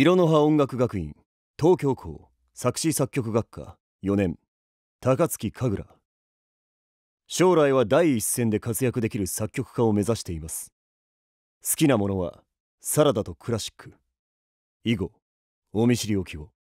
色の葉音楽学院東京校作詞作曲学科4年高槻神楽将来は第一線で活躍できる作曲家を目指しています好きなものはサラダとクラシック以後お見知りおきを